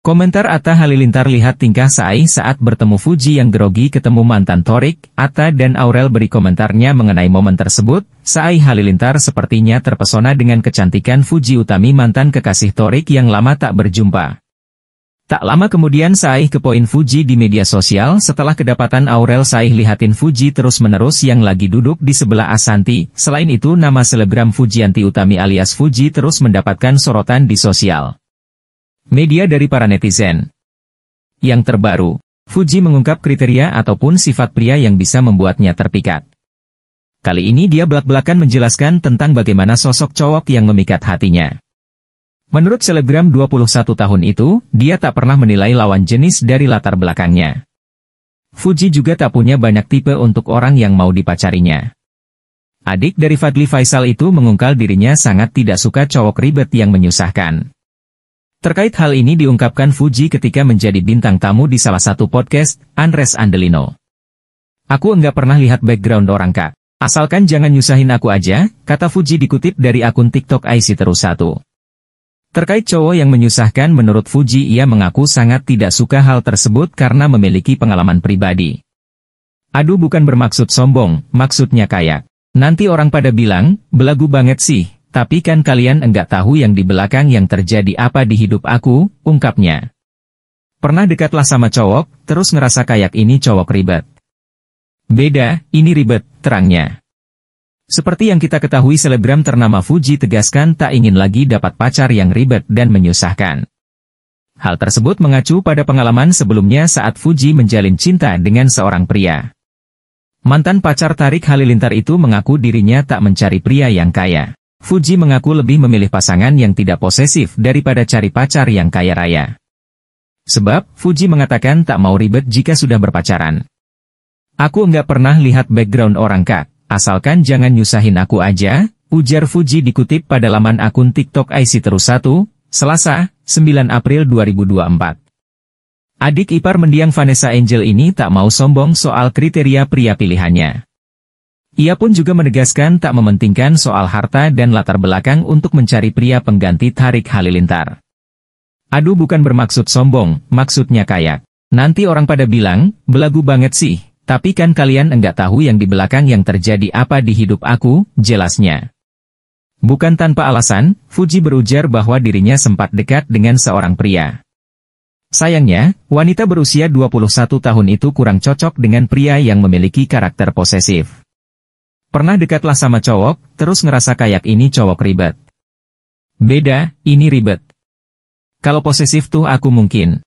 Komentar Atta Halilintar lihat tingkah Sai saat bertemu Fuji yang grogi ketemu mantan Torik, Atta dan Aurel beri komentarnya mengenai momen tersebut, Sai Halilintar sepertinya terpesona dengan kecantikan Fuji Utami mantan kekasih Torik yang lama tak berjumpa. Tak lama kemudian Sai ke poin Fuji di media sosial setelah kedapatan Aurel Sai lihatin Fuji terus-menerus yang lagi duduk di sebelah Asanti, selain itu nama selebgram Fujianti Utami alias Fuji terus mendapatkan sorotan di sosial media dari para netizen. Yang terbaru, Fuji mengungkap kriteria ataupun sifat pria yang bisa membuatnya terpikat. Kali ini dia belak-belakan menjelaskan tentang bagaimana sosok cowok yang memikat hatinya. Menurut selebgram 21 tahun itu, dia tak pernah menilai lawan jenis dari latar belakangnya. Fuji juga tak punya banyak tipe untuk orang yang mau dipacarinya. Adik dari Fadli Faisal itu mengungkal dirinya sangat tidak suka cowok ribet yang menyusahkan. Terkait hal ini diungkapkan Fuji ketika menjadi bintang tamu di salah satu podcast, Andres Andelino. Aku enggak pernah lihat background orang kak. Asalkan jangan nyusahin aku aja, kata Fuji dikutip dari akun TikTok IC Terus satu. Terkait cowok yang menyusahkan menurut Fuji ia mengaku sangat tidak suka hal tersebut karena memiliki pengalaman pribadi. Aduh bukan bermaksud sombong, maksudnya kayak. Nanti orang pada bilang, belagu banget sih, tapi kan kalian enggak tahu yang di belakang yang terjadi apa di hidup aku, ungkapnya. Pernah dekatlah sama cowok, terus ngerasa kayak ini cowok ribet. Beda, ini ribet, terangnya. Seperti yang kita ketahui selebgram ternama Fuji tegaskan tak ingin lagi dapat pacar yang ribet dan menyusahkan. Hal tersebut mengacu pada pengalaman sebelumnya saat Fuji menjalin cinta dengan seorang pria. Mantan pacar Tarik Halilintar itu mengaku dirinya tak mencari pria yang kaya. Fuji mengaku lebih memilih pasangan yang tidak posesif daripada cari pacar yang kaya raya. Sebab, Fuji mengatakan tak mau ribet jika sudah berpacaran. Aku nggak pernah lihat background orang kak, asalkan jangan nyusahin aku aja, ujar Fuji dikutip pada laman akun TikTok IC Terus 1, Selasa, 9 April 2024. Adik ipar mendiang Vanessa Angel ini tak mau sombong soal kriteria pria pilihannya. Ia pun juga menegaskan tak mementingkan soal harta dan latar belakang untuk mencari pria pengganti Tarik Halilintar. Aduh bukan bermaksud sombong, maksudnya kayak. Nanti orang pada bilang, belagu banget sih, tapi kan kalian enggak tahu yang di belakang yang terjadi apa di hidup aku, jelasnya. Bukan tanpa alasan, Fuji berujar bahwa dirinya sempat dekat dengan seorang pria. Sayangnya, wanita berusia 21 tahun itu kurang cocok dengan pria yang memiliki karakter posesif. Pernah dekatlah sama cowok, terus ngerasa kayak ini cowok ribet. Beda, ini ribet. Kalau posesif tuh aku mungkin.